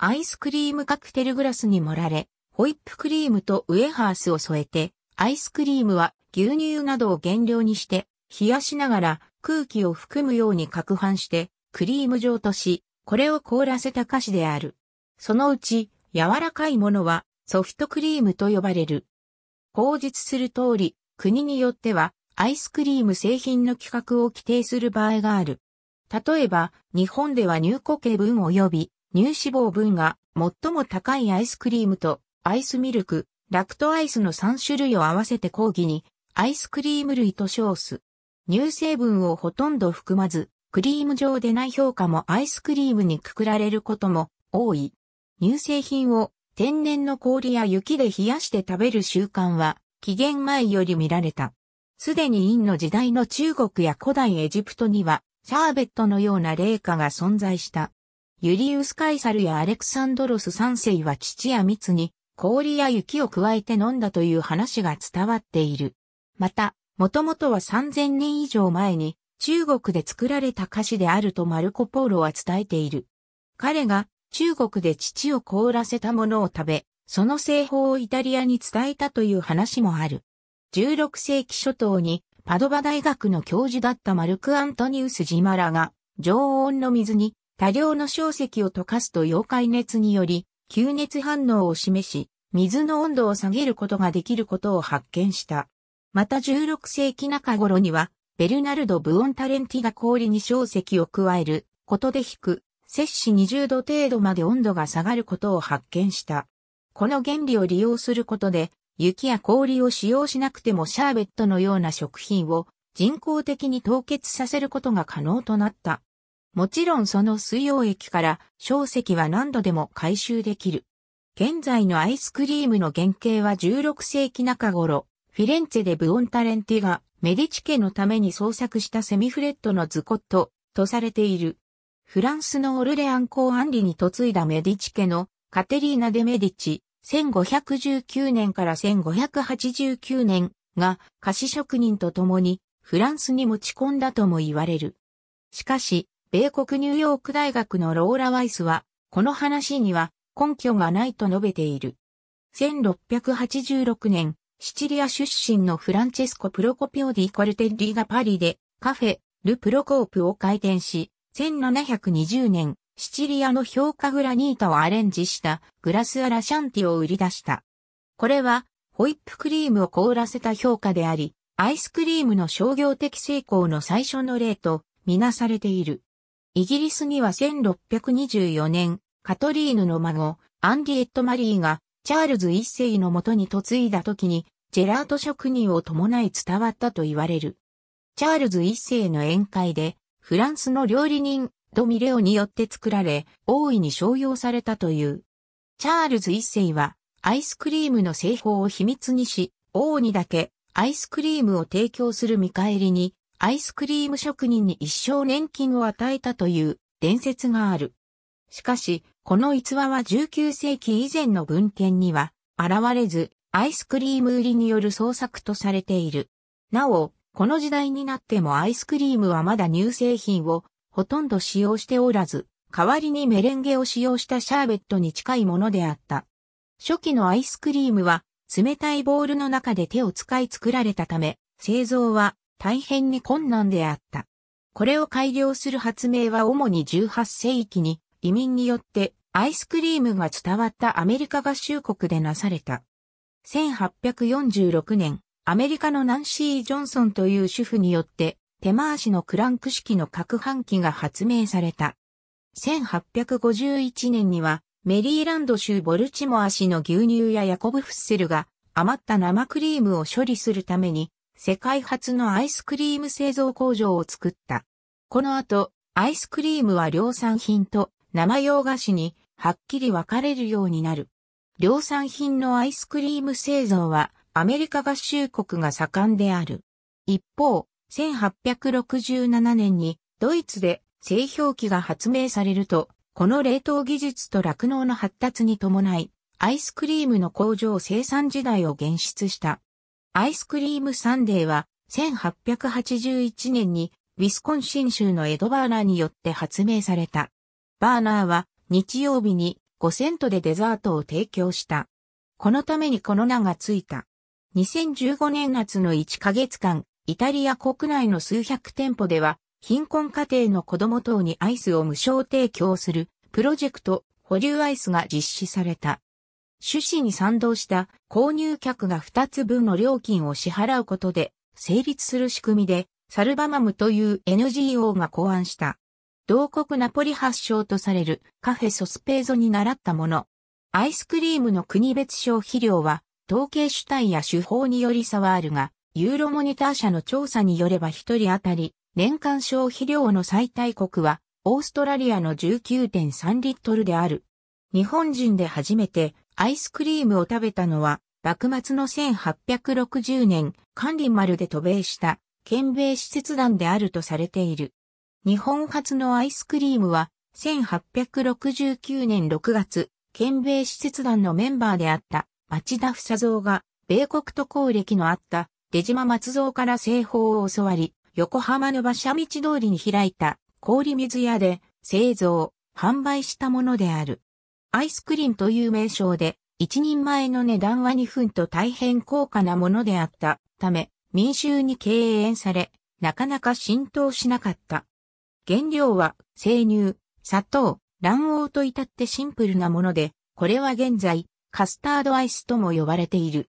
アイスクリームカクテルグラスに盛られ、ホイップクリームとウエハースを添えて、アイスクリームは牛乳などを原料にして、冷やしながら空気を含むように攪拌して、クリーム状とし、これを凍らせた菓子である。そのうち、柔らかいものは、ソフトクリームと呼ばれる。口述する通り、国によっては、アイスクリーム製品の規格を規定する場合がある。例えば、日本では入庫径分及び、乳脂肪分が最も高いアイスクリームとアイスミルク、ラクトアイスの3種類を合わせて講義にアイスクリーム類と称す。乳成分をほとんど含まず、クリーム状でない評価もアイスクリームにくくられることも多い。乳製品を天然の氷や雪で冷やして食べる習慣は紀元前より見られた。すでに陰の時代の中国や古代エジプトにはシャーベットのような霊夏が存在した。ユリウス・カイサルやアレクサンドロス3世は父や蜜に氷や雪を加えて飲んだという話が伝わっている。また、もともとは3000年以上前に中国で作られた菓子であるとマルコ・ポーロは伝えている。彼が中国で父を凍らせたものを食べ、その製法をイタリアに伝えたという話もある。16世紀初頭にパドバ大学の教授だったマルク・アントニウス・ジマラが常温の水に多量の小石を溶かすと溶解熱により、吸熱反応を示し、水の温度を下げることができることを発見した。また16世紀中頃には、ベルナルド・ブオンタレンティが氷に小石を加えることで引く、摂氏20度程度まで温度が下がることを発見した。この原理を利用することで、雪や氷を使用しなくてもシャーベットのような食品を人工的に凍結させることが可能となった。もちろんその水溶液から小石は何度でも回収できる。現在のアイスクリームの原型は16世紀中頃、フィレンツェでブオンタレンティがメディチ家のために創作したセミフレットのズコットとされている。フランスのオルレアン公ンリに嫁いだメディチ家のカテリーナ・デ・メディチ、1519年から1589年が菓子職人と共にフランスに持ち込んだとも言われる。しかし、米国ニューヨーク大学のローラ・ワイスは、この話には根拠がないと述べている。1686年、シチリア出身のフランチェスコ・プロコピオ・ディ・コルテッリがパリでカフェ、ル・プロコープを開店し、1720年、シチリアの評価グラニータをアレンジしたグラス・ア・ラ・シャンティを売り出した。これは、ホイップクリームを凍らせた評価であり、アイスクリームの商業的成功の最初の例とみなされている。イギリスには1624年、カトリーヌの孫、アンディエット・マリーが、チャールズ一世のもとに嫁いだ時に、ジェラート職人を伴い伝わったと言われる。チャールズ一世の宴会で、フランスの料理人、ドミレオによって作られ、大いに商用されたという。チャールズ一世は、アイスクリームの製法を秘密にし、王にだけ、アイスクリームを提供する見返りに、アイスクリーム職人に一生年金を与えたという伝説がある。しかし、この逸話は19世紀以前の文献には現れず、アイスクリーム売りによる創作とされている。なお、この時代になってもアイスクリームはまだ乳製品をほとんど使用しておらず、代わりにメレンゲを使用したシャーベットに近いものであった。初期のアイスクリームは冷たいボールの中で手を使い作られたため、製造は大変に困難であった。これを改良する発明は主に18世紀に移民によってアイスクリームが伝わったアメリカ合衆国でなされた。1846年、アメリカのナンシー・ジョンソンという主婦によって手回しのクランク式の攪拌機が発明された。1851年にはメリーランド州ボルチモア市の牛乳やヤコブ・フッセルが余った生クリームを処理するために世界初のアイスクリーム製造工場を作った。この後、アイスクリームは量産品と生洋菓子にはっきり分かれるようになる。量産品のアイスクリーム製造はアメリカ合衆国が盛んである。一方、1867年にドイツで製氷機が発明されると、この冷凍技術と酪農の発達に伴い、アイスクリームの工場生産時代を現出した。アイスクリームサンデーは、1881年に、ウィスコンシン州のエド・バーナーによって発明された。バーナーは、日曜日に5セントでデザートを提供した。このためにこの名がついた。2015年夏の1ヶ月間、イタリア国内の数百店舗では、貧困家庭の子供等にアイスを無償提供するプロジェクト保留アイスが実施された。趣旨に賛同した購入客が2つ分の料金を支払うことで成立する仕組みで、サルバマムという NGO が考案した。同国ナポリ発祥とされるカフェソスペーゾに習ったもの。アイスクリームの国別消費量は、統計主体や手法により差はあるが、ユーロモニター社の調査によれば1人当たり、年間消費量の最大国は、オーストラリアの19.3リットルである。日本人で初めてアイスクリームを食べたのは、幕末の1860年、管理丸で渡米した、県米施設団であるとされている。日本初のアイスクリームは、1869年6月、県米施設団のメンバーであった町田房蔵が、米国渡航歴のあった出島松蔵から製法を教わり、横浜の馬車道通りに開いた氷水屋で製造、販売したものである。アイスクリンという名称で、一人前の値段は2分と大変高価なものであったため、民衆に敬遠され、なかなか浸透しなかった。原料は、生乳、砂糖、卵黄と至ってシンプルなもので、これは現在、カスタードアイスとも呼ばれている。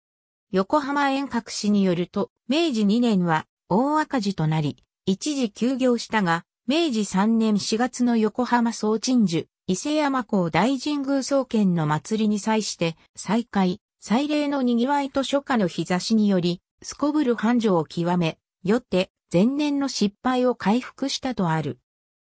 横浜遠隔市によると、明治2年は大赤字となり、一時休業したが、明治3年4月の横浜総鎮守伊勢山港大神宮総研の祭りに際して、再開、祭礼の賑わいと初夏の日差しにより、すこぶる繁盛を極め、よって前年の失敗を回復したとある。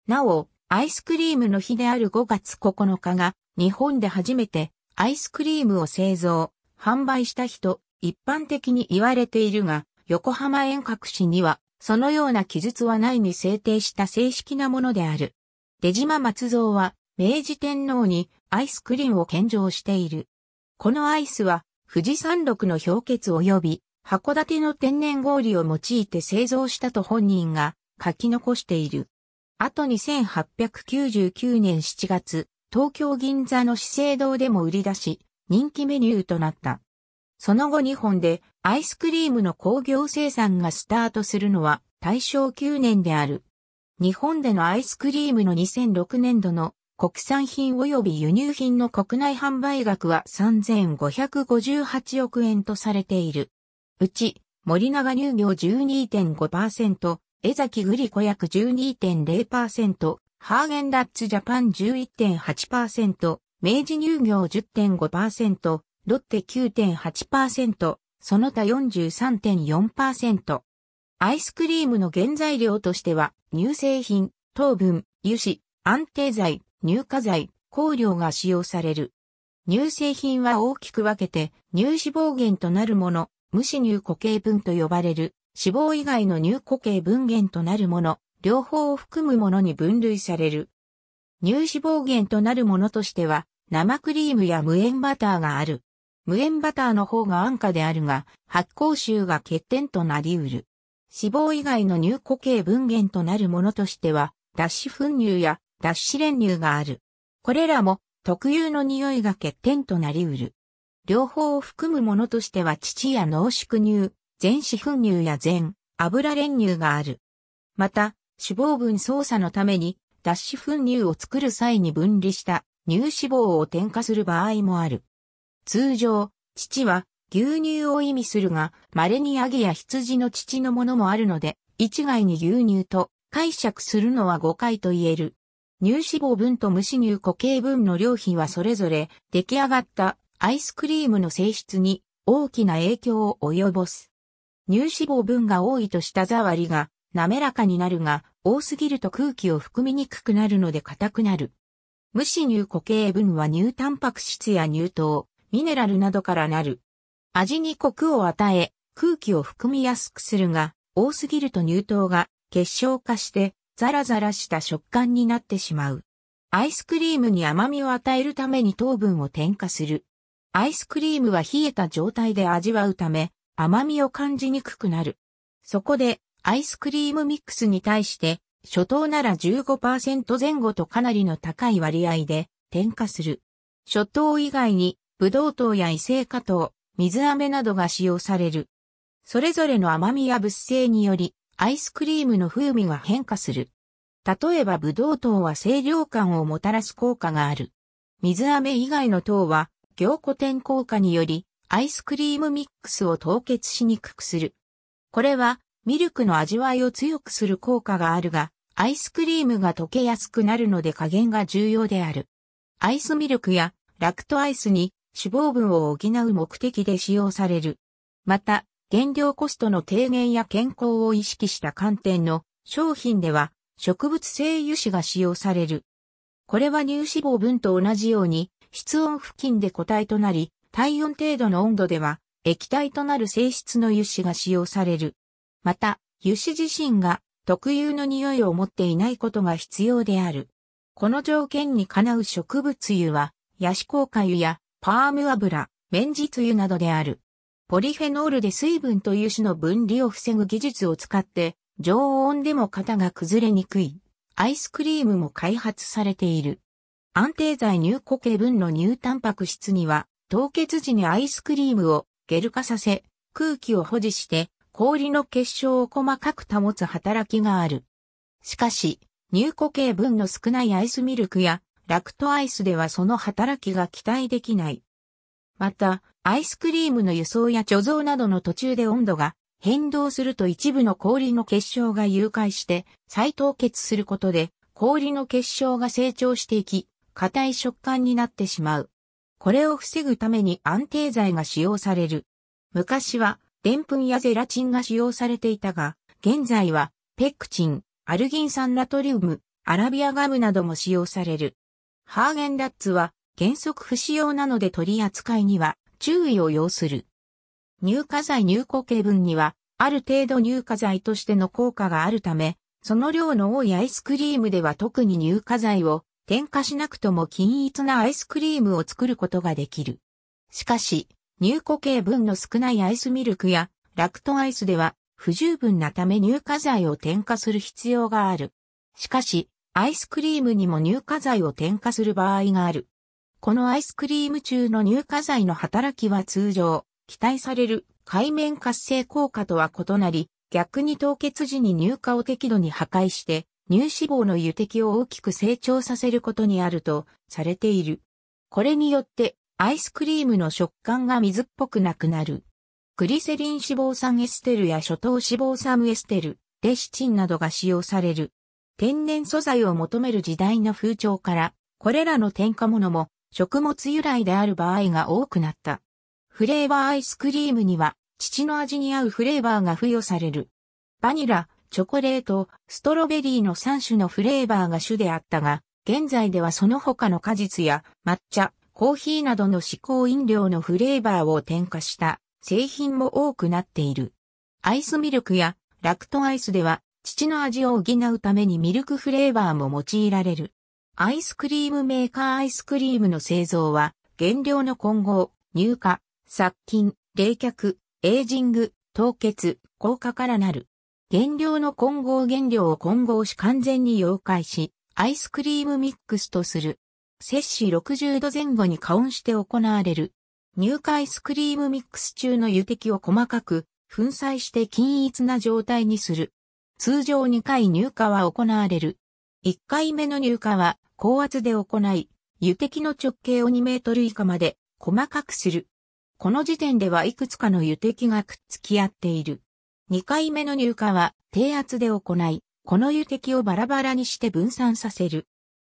なお、アイスクリームの日である5月9日が、日本で初めてアイスクリームを製造、販売した日と一般的に言われているが、横浜遠隔市には、そのような記述はないに制定した正式なものである。出島松造は、明治天皇にアイスクリンを献上している。このアイスは富士山麓の氷結及び函館の天然氷を用いて製造したと本人が書き残している。あと2899年7月、東京銀座の資生堂でも売り出し、人気メニューとなった。その後日本でアイスクリームの工業生産がスタートするのは大正9年である。日本でのアイスクリームの2006年度の国産品及び輸入品の国内販売額は3558億円とされている。うち、森永乳業12.5%、江崎グリコ約12.0%、ハーゲンダッツジャパン11.8%、明治乳業10.5%、ロッテ9.8%、その他43.4%。アイスクリームの原材料としては、乳製品、糖分、油脂、安定剤、乳化剤、香料が使用される。乳製品は大きく分けて、乳脂肪源となるもの、無脂乳固形分と呼ばれる、脂肪以外の乳固形分源となるもの、両方を含むものに分類される。乳脂肪源となるものとしては、生クリームや無塩バターがある。無塩バターの方が安価であるが、発酵臭が欠点となり得る。脂肪以外の乳固形分源となるものとしては、脱脂粉乳や脱脂練乳がある。これらも特有の匂いが欠点となりうる。両方を含むものとしては乳や濃縮乳、全脂粉乳や全油練乳がある。また、脂肪分操作のために脱脂粉乳を作る際に分離した乳脂肪を添加する場合もある。通常、乳は牛乳を意味するが、稀にヤギや羊の乳のものもあるので、一概に牛乳と解釈するのは誤解と言える。乳脂肪分と無脂乳固形分の量比はそれぞれ出来上がったアイスクリームの性質に大きな影響を及ぼす。乳脂肪分が多いと舌触りが滑らかになるが多すぎると空気を含みにくくなるので硬くなる。無脂乳固形分は乳タンパク質や乳糖、ミネラルなどからなる。味にコクを与え、空気を含みやすくするが、多すぎると乳糖が結晶化してザラザラした食感になってしまう。アイスクリームに甘みを与えるために糖分を添加する。アイスクリームは冷えた状態で味わうため、甘みを感じにくくなる。そこで、アイスクリームミックスに対して、初糖なら15%前後とかなりの高い割合で添加する。初糖以外に、ブドウ糖や異性化糖、水飴などが使用される。それぞれの甘みや物性により、アイスクリームの風味が変化する。例えばブドウ糖は清涼感をもたらす効果がある。水飴以外の糖は凝固点効果によりアイスクリームミックスを凍結しにくくする。これはミルクの味わいを強くする効果があるが、アイスクリームが溶けやすくなるので加減が重要である。アイスミルクやラクトアイスに脂肪分を補う目的で使用される。また、原料コストの低減や健康を意識した観点の商品では植物性油脂が使用される。これは乳脂肪分と同じように室温付近で固体となり体温程度の温度では液体となる性質の油脂が使用される。また、油脂自身が特有の匂いを持っていないことが必要である。この条件にかなう植物油は、ヤシ効果油やパーム油、綿実油などである。ポリフェノールで水分と油脂の分離を防ぐ技術を使って、常温でも型が崩れにくい、アイスクリームも開発されている。安定剤乳固形分の乳タンパク質には、凍結時にアイスクリームをゲル化させ、空気を保持して氷の結晶を細かく保つ働きがある。しかし、乳固形分の少ないアイスミルクやラクトアイスではその働きが期待できない。また、アイスクリームの輸送や貯蔵などの途中で温度が変動すると一部の氷の結晶が融解して再凍結することで氷の結晶が成長していき、硬い食感になってしまう。これを防ぐために安定剤が使用される。昔は、デンプンやゼラチンが使用されていたが、現在は、ペクチン、アルギン酸ナトリウム、アラビアガムなども使用される。ハーゲンダッツは、原則不使用なので取り扱いには注意を要する。乳化剤入庫系分には、ある程度乳化剤としての効果があるため、その量の多いアイスクリームでは特に乳化剤を添加しなくとも均一なアイスクリームを作ることができる。しかし、入庫形分の少ないアイスミルクやラクトアイスでは不十分なため乳化剤を添加する必要がある。しかし、アイスクリームにも乳化剤を添加する場合がある。このアイスクリーム中の乳化剤の働きは通常、期待される海面活性効果とは異なり、逆に凍結時に乳化を適度に破壊して、乳脂肪の油滴を大きく成長させることにあるとされている。これによってアイスクリームの食感が水っぽくなくなる。グリセリン脂肪酸エステルや諸糖脂肪酸エステル、レシチンなどが使用される。天然素材を求める時代の風潮から、これらの添加物も食物由来である場合が多くなった。フレーバーアイスクリームには、父の味に合うフレーバーが付与される。バニラ、チョコレート、ストロベリーの3種のフレーバーが主であったが、現在ではその他の果実や抹茶、コーヒーなどの嗜好飲料のフレーバーを添加した製品も多くなっている。アイスミルクやラクトアイスでは、父の味を補うためにミルクフレーバーも用いられる。アイスクリームメーカーアイスクリームの製造は、原料の混合、乳化、殺菌、冷却、エイジング、凍結、硬化からなる。原料の混合原料を混合し完全に溶解し、アイスクリームミックスとする。摂氏60度前後に加温して行われる。乳化アイスクリームミックス中の油滴を細かく、粉砕して均一な状態にする。通常2回乳化は行われる。1回目の入荷は高圧で行い、油滴の直径を2メートル以下まで細かくする。この時点ではいくつかの油滴がくっつき合っている。2回目の入荷は低圧で行い、この油滴をバラバラにして分散させる。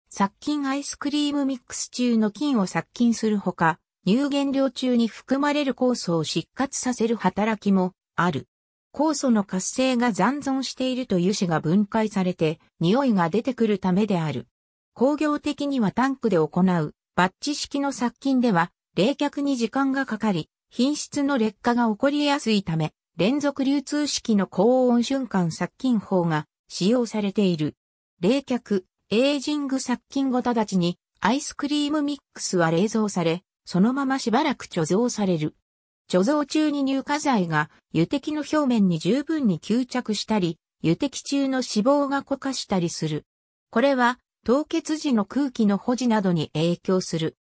殺菌アイスクリームミックス中の菌を殺菌するほか、乳原料中に含まれる酵素を失活させる働きもある。酵素の活性が残存していると油脂が分解されて、匂いが出てくるためである。工業的にはタンクで行う、バッチ式の殺菌では、冷却に時間がかかり、品質の劣化が起こりやすいため、連続流通式の高温瞬間殺菌法が使用されている。冷却、エイジング殺菌後直ちに、アイスクリームミックスは冷蔵され、そのまましばらく貯蔵される。貯蔵中に乳化剤が油滴の表面に十分に吸着したり、油滴中の脂肪が固化したりする。これは凍結時の空気の保持などに影響する。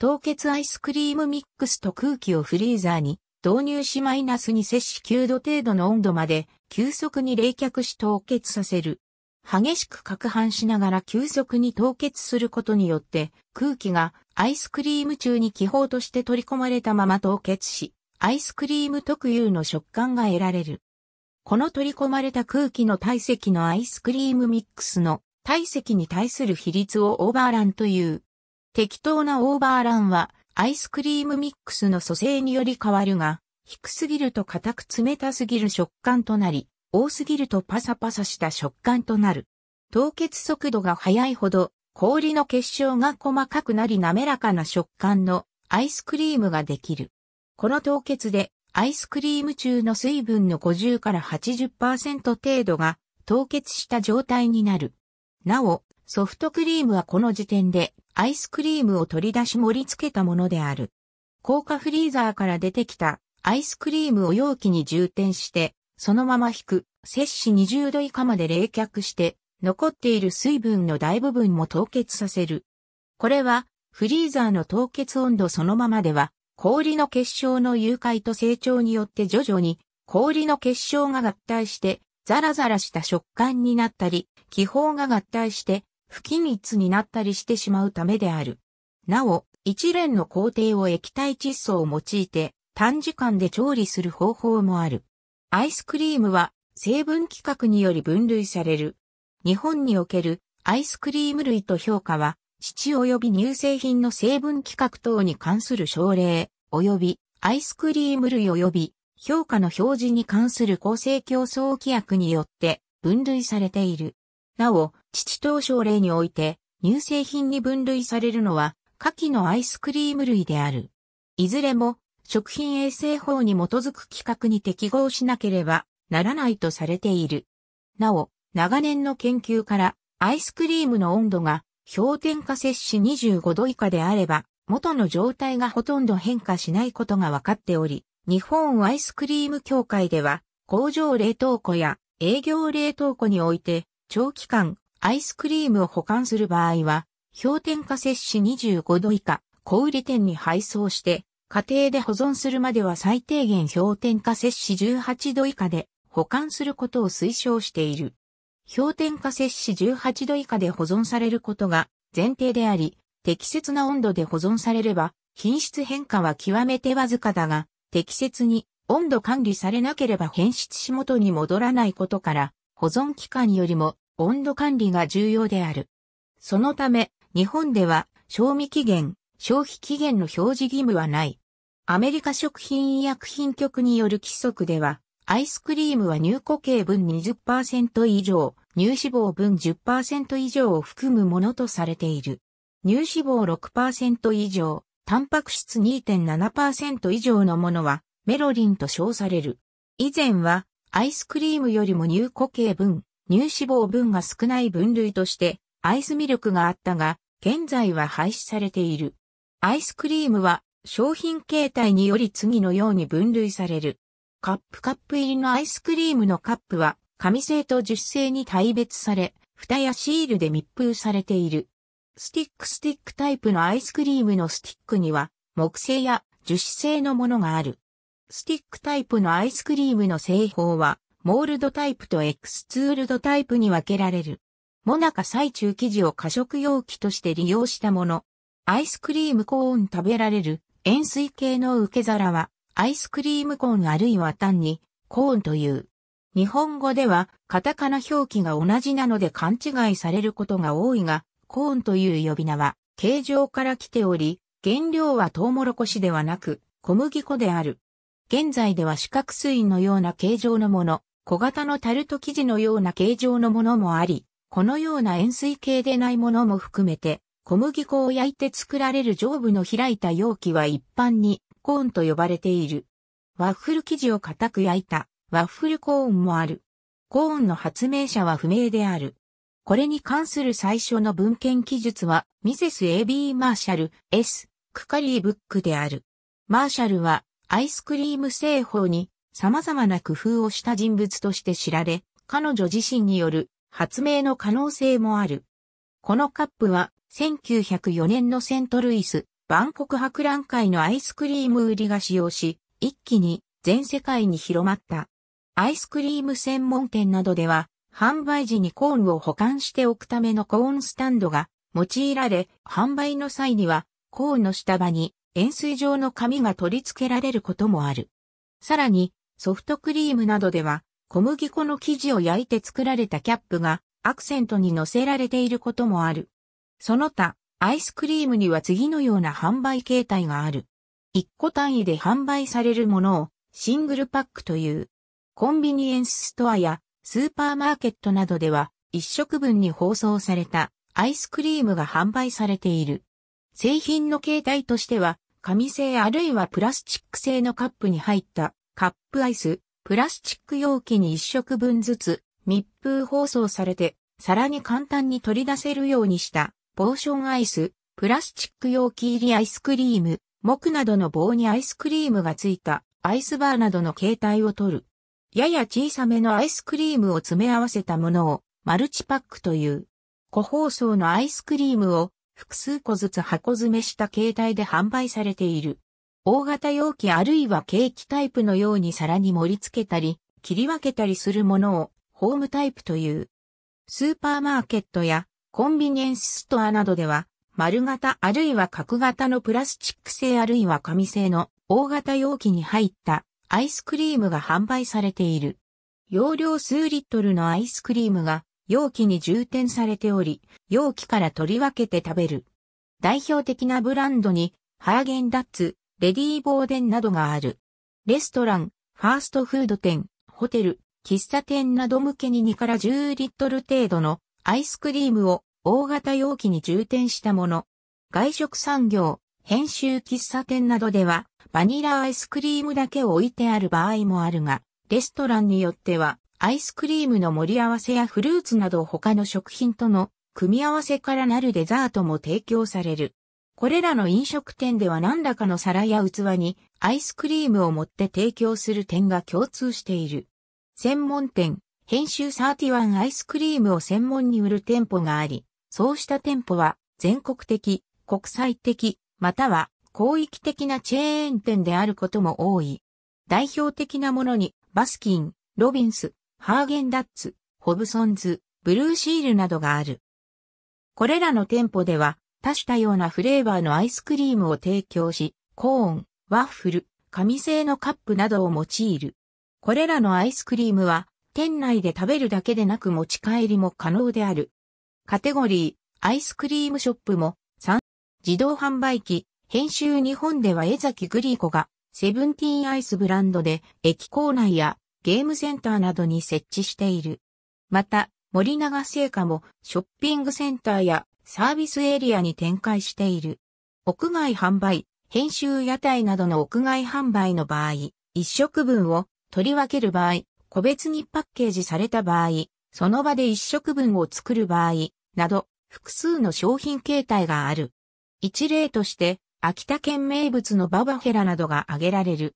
凍結アイスクリームミックスと空気をフリーザーに導入しマイナスに摂氏9度程度の温度まで急速に冷却し凍結させる。激しく攪拌しながら急速に凍結することによって空気がアイスクリーム中に気泡として取り込まれたまま凍結し、アイスクリーム特有の食感が得られる。この取り込まれた空気の体積のアイスクリームミックスの体積に対する比率をオーバーランという。適当なオーバーランはアイスクリームミックスの組成により変わるが、低すぎると硬く冷たすぎる食感となり、多すぎるとパサパサした食感となる。凍結速度が速いほど氷の結晶が細かくなり滑らかな食感のアイスクリームができる。この凍結でアイスクリーム中の水分の50から80%程度が凍結した状態になる。なお、ソフトクリームはこの時点でアイスクリームを取り出し盛り付けたものである。硬化フリーザーから出てきたアイスクリームを容器に充填して、そのまま引く、摂氏20度以下まで冷却して、残っている水分の大部分も凍結させる。これは、フリーザーの凍結温度そのままでは氷の結晶の融解と成長によって徐々に氷の結晶が合体してザラザラした食感になったり、気泡が合体して不均一になったりしてしまうためである。なお、一連の工程を液体窒素を用いて短時間で調理する方法もある。アイスクリームは成分規格により分類される。日本におけるアイスクリーム類と評価は乳及び乳製品の成分規格等に関する省令、及びアイスクリーム類及び評価の表示に関する公正競争規約によって分類されている。なお、乳等省令において乳製品に分類されるのは下記のアイスクリーム類である。いずれも食品衛生法に基づく規格に適合しなければならないとされている。なお、長年の研究からアイスクリームの温度が氷点下摂氏25度以下であれば、元の状態がほとんど変化しないことが分かっており、日本アイスクリーム協会では、工場冷凍庫や営業冷凍庫において、長期間アイスクリームを保管する場合は、氷点下摂氏25度以下、小売店に配送して、家庭で保存するまでは最低限氷点下摂氏18度以下で保管することを推奨している。氷点下摂氏18度以下で保存されることが前提であり、適切な温度で保存されれば、品質変化は極めてわずかだが、適切に温度管理されなければ変質し元に戻らないことから、保存期間よりも温度管理が重要である。そのため、日本では賞味期限、消費期限の表示義務はない。アメリカ食品医薬品局による規則では、アイスクリームは乳固形分20%以上、乳脂肪分10%以上を含むものとされている。乳脂肪6%以上、タンパク質2.7%以上のものはメロリンと称される。以前はアイスクリームよりも乳固形分、乳脂肪分が少ない分類としてアイスミルクがあったが、現在は廃止されている。アイスクリームは商品形態により次のように分類される。カップカップ入りのアイスクリームのカップは、紙製と樹脂製に大別され、蓋やシールで密封されている。スティックスティックタイプのアイスクリームのスティックには、木製や樹脂製のものがある。スティックタイプのアイスクリームの製法は、モールドタイプとエクスツールドタイプに分けられる。モナカ最中生地を過食容器として利用したもの。アイスクリームコーン食べられる円錐形の受け皿はアイスクリームコーンあるいは単にコーンという。日本語ではカタカナ表記が同じなので勘違いされることが多いが、コーンという呼び名は形状から来ており、原料はトウモロコシではなく小麦粉である。現在では四角錐のような形状のもの、小型のタルト生地のような形状のものもあり、このような円錐形でないものも含めて、小麦粉を焼いて作られる上部の開いた容器は一般にコーンと呼ばれている。ワッフル生地を固く焼いたワッフルコーンもある。コーンの発明者は不明である。これに関する最初の文献記述は、ミセス AB マーシャル S クカリーブックである。マーシャルは、アイスクリーム製法に様々な工夫をした人物として知られ、彼女自身による発明の可能性もある。このカップは1904年のセントルイス万国博覧会のアイスクリーム売りが使用し、一気に全世界に広まった。アイスクリーム専門店などでは、販売時にコーンを保管しておくためのコーンスタンドが用いられ、販売の際には、コーンの下場に円錐状の紙が取り付けられることもある。さらに、ソフトクリームなどでは、小麦粉の生地を焼いて作られたキャップがアクセントに乗せられていることもある。その他、アイスクリームには次のような販売形態がある。1個単位で販売されるものをシングルパックという。コンビニエンスストアやスーパーマーケットなどでは1食分に包装されたアイスクリームが販売されている。製品の形態としては紙製あるいはプラスチック製のカップに入ったカップアイス、プラスチック容器に1食分ずつ密封包装されてさらに簡単に取り出せるようにしたポーションアイス、プラスチック容器入りアイスクリーム、木などの棒にアイスクリームがついたアイスバーなどの形態を取る。やや小さめのアイスクリームを詰め合わせたものをマルチパックという。個包装のアイスクリームを複数個ずつ箱詰めした形態で販売されている。大型容器あるいはケーキタイプのように皿に盛り付けたり、切り分けたりするものをホームタイプという。スーパーマーケットやコンビニエンスストアなどでは、丸型あるいは角型のプラスチック製あるいは紙製の大型容器に入ったアイスクリームが販売されている。容量数リットルのアイスクリームが容器に充填されており、容器から取り分けて食べる。代表的なブランドに、ハーゲンダッツ、レディーボーデンなどがある。レストラン、ファーストフード店、ホテル、喫茶店など向けに2から10リットル程度のアイスクリームを大型容器に充填したもの。外食産業、編集喫茶店などでは、バニラアイスクリームだけを置いてある場合もあるが、レストランによっては、アイスクリームの盛り合わせやフルーツなど他の食品との組み合わせからなるデザートも提供される。これらの飲食店では何らかの皿や器にアイスクリームを持って提供する点が共通している。専門店、編集31アイスクリームを専門に売る店舗があり、そうした店舗は全国的、国際的、または広域的なチェーン店であることも多い。代表的なものにバスキン、ロビンス、ハーゲンダッツ、ホブソンズ、ブルーシールなどがある。これらの店舗では多種多様なフレーバーのアイスクリームを提供し、コーン、ワッフル、紙製のカップなどを用いる。これらのアイスクリームは店内で食べるだけでなく持ち帰りも可能である。カテゴリー、アイスクリームショップも、3、自動販売機、編集日本では江崎グリーコが、セブンティーンアイスブランドで、駅構内やゲームセンターなどに設置している。また、森永製菓も、ショッピングセンターやサービスエリアに展開している。屋外販売、編集屋台などの屋外販売の場合、一食分を取り分ける場合、個別にパッケージされた場合、その場で一食分を作る場合、など、複数の商品形態がある。一例として、秋田県名物のババヘラなどが挙げられる。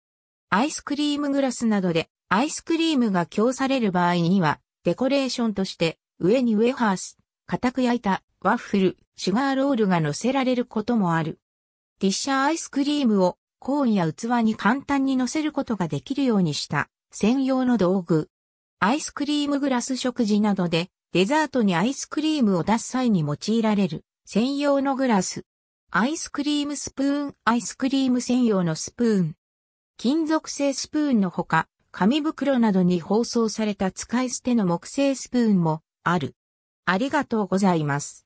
アイスクリームグラスなどでアイスクリームが供される場合には、デコレーションとして上にウェハース、固く焼いたワッフル、シュガーロールが乗せられることもある。ディッシャーアイスクリームをコーンや器に簡単に乗せることができるようにした専用の道具。アイスクリームグラス食事などでデザートにアイスクリームを出す際に用いられる専用のグラス。アイスクリームスプーン、アイスクリーム専用のスプーン。金属製スプーンのほか、紙袋などに包装された使い捨ての木製スプーンもある。ありがとうございます。